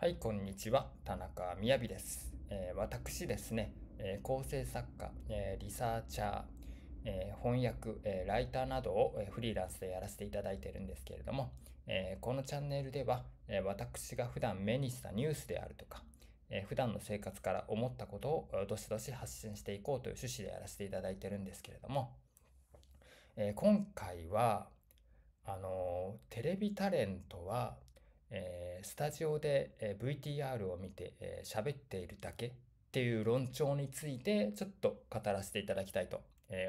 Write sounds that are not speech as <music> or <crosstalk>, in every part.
はい、こんにちは。田中みやびです。えー、私ですね、えー、構成作家、えー、リサーチャー、え翻訳、えライターなどをフリーランスでやらせていただいてるんですけれども、えこのチャンネルでは、え私が普段目にしたニュースであるとか、え普段の生活から思ったことをどしどし発信していこうという趣旨でやらせていただいてるんですけれども、え今回は、あのテレビタレントはえー、スタジオで、VTR を見て喋、えー、っているだけっていう論調についてちょっと語らせていただきたいと、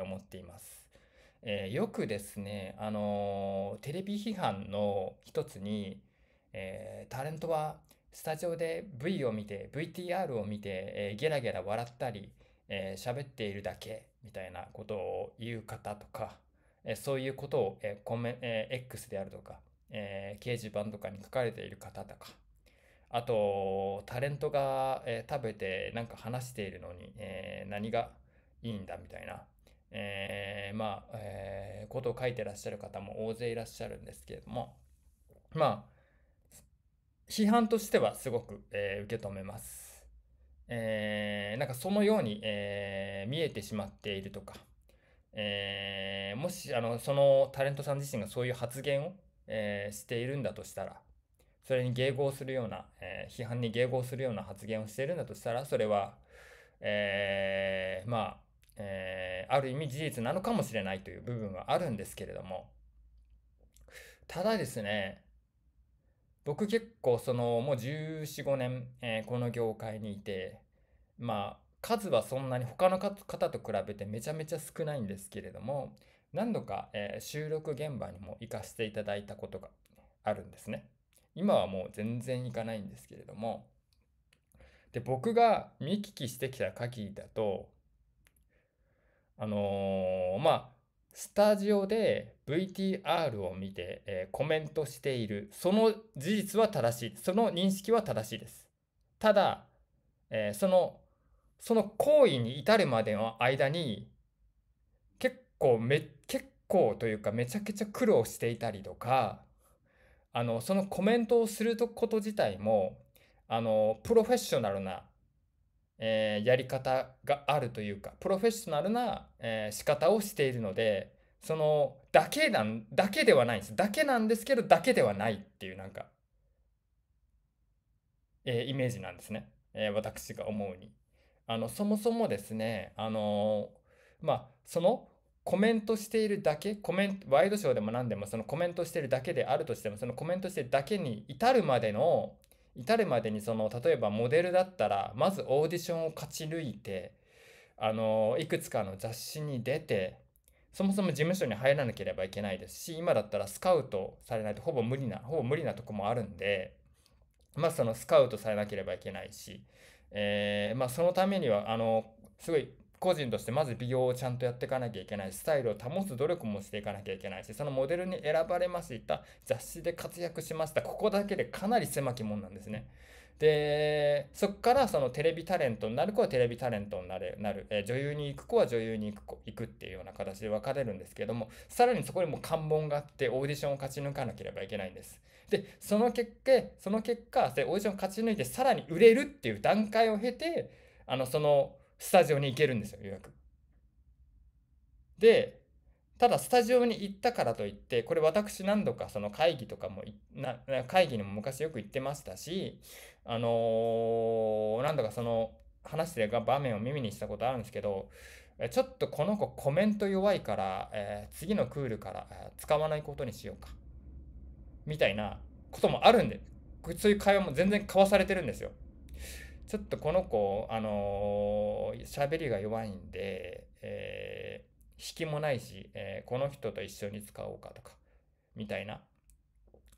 思っています。えー、よくですね、あのテレビ批判の一つに、えタレントはスタジオで V を見て VTR を見て、えゲラゲラ笑ったり喋、えー、っているだけみたいなことを言う方とか、えそういうことを、えコメえ X であるとかえー、掲示板とかに書かれている方とか、あと、タレントが、えー、食べてなんか話しているのに、えー、何がいいんだみたいな、えー、まあ、えー、ことを書いてらっしゃる方も大勢いらっしゃるんですけれども、まあ、批判としてはすごく、えー、受け止めます。えー、なんかそのように、えー、見えてしまっているとか、えー、もしあのそのタレントさん自身がそういう発言をえー、しているんだとしたら、それに迎合するような、えー、批判に迎合するような発言をしているんだとしたら、それは、えー、まあ、えー、ある意味事実なのかもしれないという部分はあるんですけれども、ただですね、僕結構そのもう14、5年、えー、この業界にいて、まあ数はそんなに他の方と比べてめちゃめちゃ少ないんですけれども、何度か、え収録現場にも行かせていただいたことがあるんですね。今はもう全然行かないんですけれども。で、僕が見聞きしてきた限りだと、あのー、まあ、スタジオで VTR を見て、えー、コメントしている。その事実は正しい。その認識は正しいです。ただ、えー、その、その行為に至るまでの間に、構め結構というかめちゃくちゃ苦労していたりとかあのそのコメントをすること自体もあのプロフェッショナルな、えー、やり方があるというかプロフェッショナルな、えー、仕方をしているのでそのだけなんだけではないんですだけなんですけどだけではないっていうなんか、えー、イメージなんですね、えー、私が思うに。あのそもそもですねあのまあそのコメントしているだけ、コメント、ワイドショーでも何でも、そのコメントしているだけであるとしても、そのコメントしてるだけに至るまでの、至るまでにその、例えばモデルだったら、まずオーディションを勝ち抜いて、あの、いくつかの雑誌に出て、そもそも事務所に入らなければいけないですし、今だったらスカウトされないとほぼ無理な、ほぼ無理なとこもあるんで、まあそのスカウトされなければいけないし、えー、まあそのためには、あの、すごい個人としてまず美容をちゃんとやっていかなきゃいけないし、スタイルを保つ努力もしていかなきゃいけないし、そのモデルに選ばれました、雑誌で活躍しました、ここだけでかなり狭きもんなんですね。で、そこからそのテレビタレントになる子はテレビタレントにななる、え女優に行く子は女優に行く子行くっていうような形で分かれるんですけども、さらにそこにも関門があってオーディションを勝ち抜かなければいけないんです。で、その結果、その結果、オーディションを勝ち抜いてさらに売れるっていう段階を経て、あの、その、スタジオに行けるんですよ、予約。で、ただスタジオに行ったからといって、これ私何度かその会議とかも、な会議にも昔よく行ってましたし、あのー、何度かその話してる場面を耳にしたことあるんですけど、ちょっとこの子コメント弱いから、えー、次のクールから、え使わないことにしようか。みたいなこともあるんで、そういう会話も全然交わされてるんですよ。ちょっとこの子、あのー、喋りが弱いんで、えー、引きもないし、えー、この人と一緒に使おうかとか、みたいな。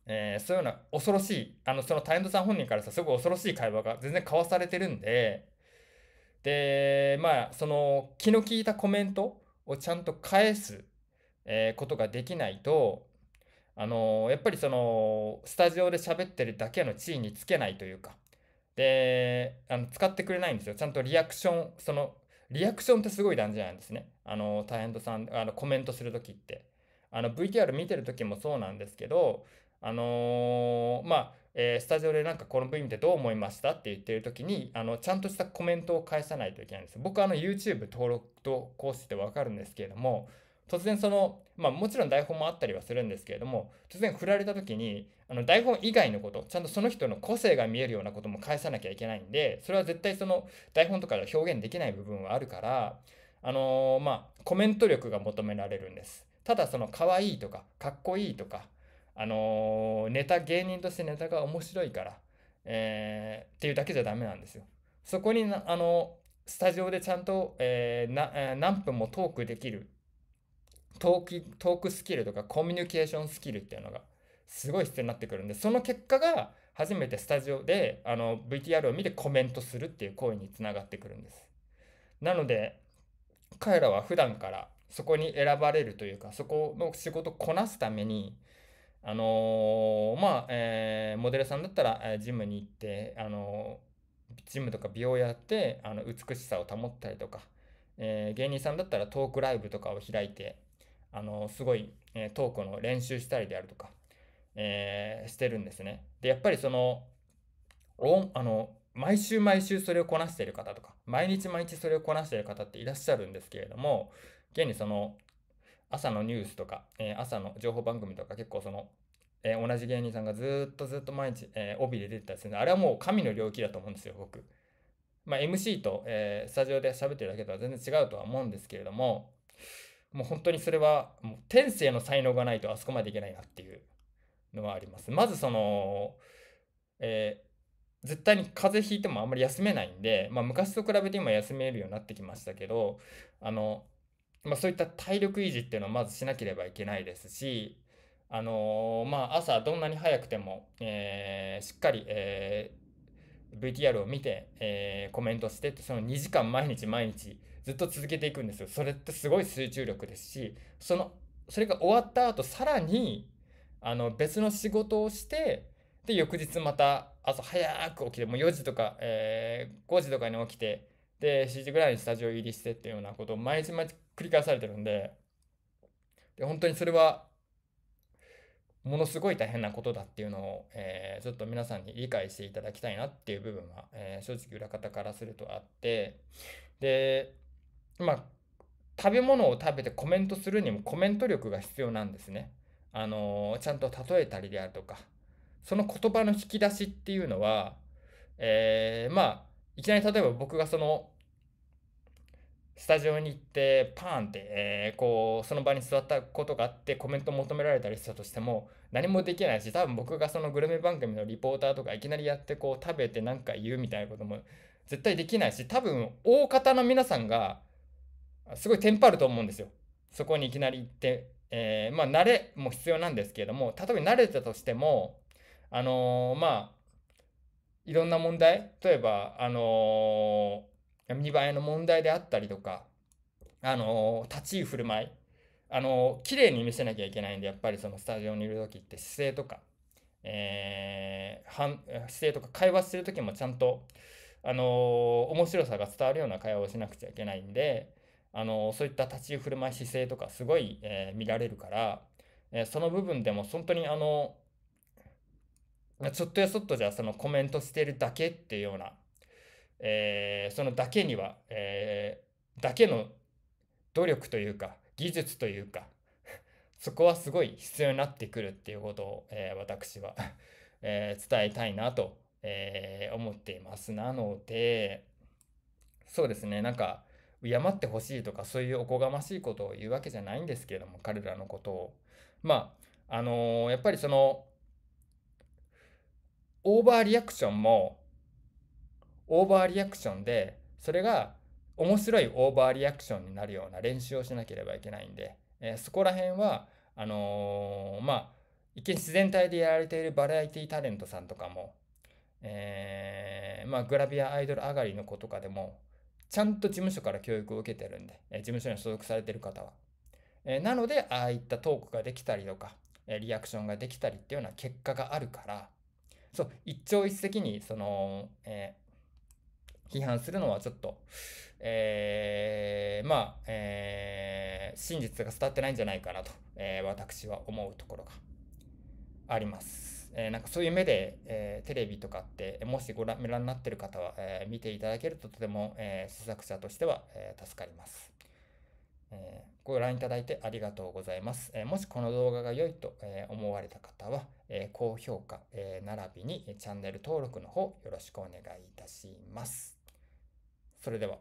えー、そういうような恐ろしい、あの、そのタレントさん本人からさ、すごい恐ろしい会話が全然交わされてるんで、で、まあ、その気の利いたコメントをちゃんと返す、えことができないと、あのやっぱりその、スタジオで喋ってるだけの地位につけないというか、で、あの使ってくれないんですよ。ちゃんとリアクション、その、リアクションってすごい大事なんですね。あの、タレントさん、あのコメントするときって。あの、VTR 見てるときもそうなんですけど、あのー、まあ、えー、スタジオでなんかこの V 見てどう思いましたって言ってる時に、あの、ちゃんとしたコメントを返さないといけないんです。僕あの YouTube 登録と講師ってわかるんですけれども、突然その、まあもちろん台本もあったりはするんですけれども、突然振られた時に、あの台本以外のこと、ちゃんとその人の個性が見えるようなことも返さなきゃいけないんで、それは絶対その台本とかでは表現できない部分はあるから、あのー、まあコメント力が求められるんです。ただその可愛いとか、かっこいいとか、あのー、ネタ、芸人としてネタが面白いから、えー、っていうだけじゃダメなんですよ。そこにあのスタジオでちゃんと、えー、なえー、何分もトークできるトーク、トークスキルとかコミュニケーションスキルっていうのがすごい必要になってくるんで、その結果が初めてスタジオであの VTR を見てコメントするっていう行為につながってくるんです。なので、彼らは普段からそこに選ばれるというか、そこの仕事をこなすために、あのー、まあ、えー、モデルさんだったら、えジムに行って、あのー、ジムとか美容やって、あの、美しさを保ったりとか、え芸人さんだったらトークライブとかを開いて、あの、すごい、えー、トークの練習したりであるとか、えー、してるんですね。で、やっぱりその、おあの、毎週毎週それをこなしている方とか、毎日毎日それをこなしている方っていらっしゃるんですけれども、現にその、朝のニュースとか、えー、朝の情報番組とか結構その、えー、同じ芸人さんがずっとずっと毎日、えー、帯で出てたりするんで、あれはもう神の領域だと思うんですよ、僕。まあ、MC と、えー、スタジオで喋ってるだけとは全然違うとは思うんですけれども、もう本当にそれはもう天性の才能がないとあそこまでいけないなっていうのはあります。まずその、えー、絶対に風邪ひいてもあんまり休めないんで、まあ、昔と比べて今休めるようになってきましたけどあの、まあ、そういった体力維持っていうのはまずしなければいけないですし、あのー、まあ、朝どんなに早くても、えー、しっかり、えー、VTR を見て、えー、コメントしてその2時間毎日毎日。ずっと続けていくんですよそれってすごい集中力ですしそのそれが終わった後さらにあの別の仕事をしてで翌日また朝早く起きてもう4時とか、えー、5時とかに起きてで7時ぐらいにスタジオ入りしてっていうようなことを毎日毎日繰り返されてるんでで本当にそれはものすごい大変なことだっていうのを、えー、ちょっと皆さんに理解していただきたいなっていう部分は、えー、正直裏方からするとあってでまあ、食べ物を食べてコメントするにもコメント力が必要なんですね。あのー、ちゃんと例えたりであるとか、その言葉の引き出しっていうのは、えー、まあ、いきなり例えば僕がその、スタジオに行ってパーンって、えー、こうその場に座ったことがあってコメント求められたりしたとしても何もできないし多分僕がそのグルメ番組のリポーターとかいきなりやってこう食べて何か言うみたいなことも絶対できないし多分大方の皆さんがすごいテンパると思うんですよ。そこにいきなり行って、えー、まあ、慣れも必要なんですけれども、例えば慣れたとしても、あのー、まあ、いろんな問題、例えば、あのー、見栄えの問題であったりとか、あの立ち居振る舞い、あの綺麗に見せなきゃいけないんで、やっぱりそのスタジオにいる時って姿勢とか、えー、姿勢とか会話してる時もちゃんと、あの面白さが伝わるような会話をしなくちゃいけないんで、あの、そういった立ち振る舞い姿勢とかすごい、えー、見られるから、えー、その部分でも本当にあの、ちょっとやそっとじゃそのコメントしてるだけっていうような、えー、そのだけには、えだけの努力というか、技術というか、<laughs> そこはすごい必要になってくるっていうことを、え私は <laughs> え伝えたいなと、え思っています。なので、そうですね、なんか、敬ってほしいとかそういうおこがましいことを言うわけじゃないんですけれども彼らのことをまああのー、やっぱりそのオーバーリアクションもオーバーリアクションでそれが面白いオーバーリアクションになるような練習をしなければいけないんで、えー、そこら辺はあのー、まあ一見自然体でやられているバラエティタレントさんとかも、えー、まあ、グラビアアイドル上がりの子とかでもちゃんと事務所から教育を受けてるんで、え事務所に所属されてる方は。えなので、ああいったトークができたりとか、えリアクションができたりっていうような結果があるから、そう、一朝一夕に、その、えー、批判するのはちょっと、えー、まあ、えー、真実が伝わってないんじゃないかなと、え私は思うところがあります。えー、なんかそういう目で、えー、テレビとかって、もしご覧ご覧になってる方は、えー、見ていただけるととても、え制作者としては、え助かります、えご覧いただいてありがとうございます。えもしこの動画が良いと、え思われた方は、え高評価、え並びにチャンネル登録の方よろしくお願いいたします。それでは。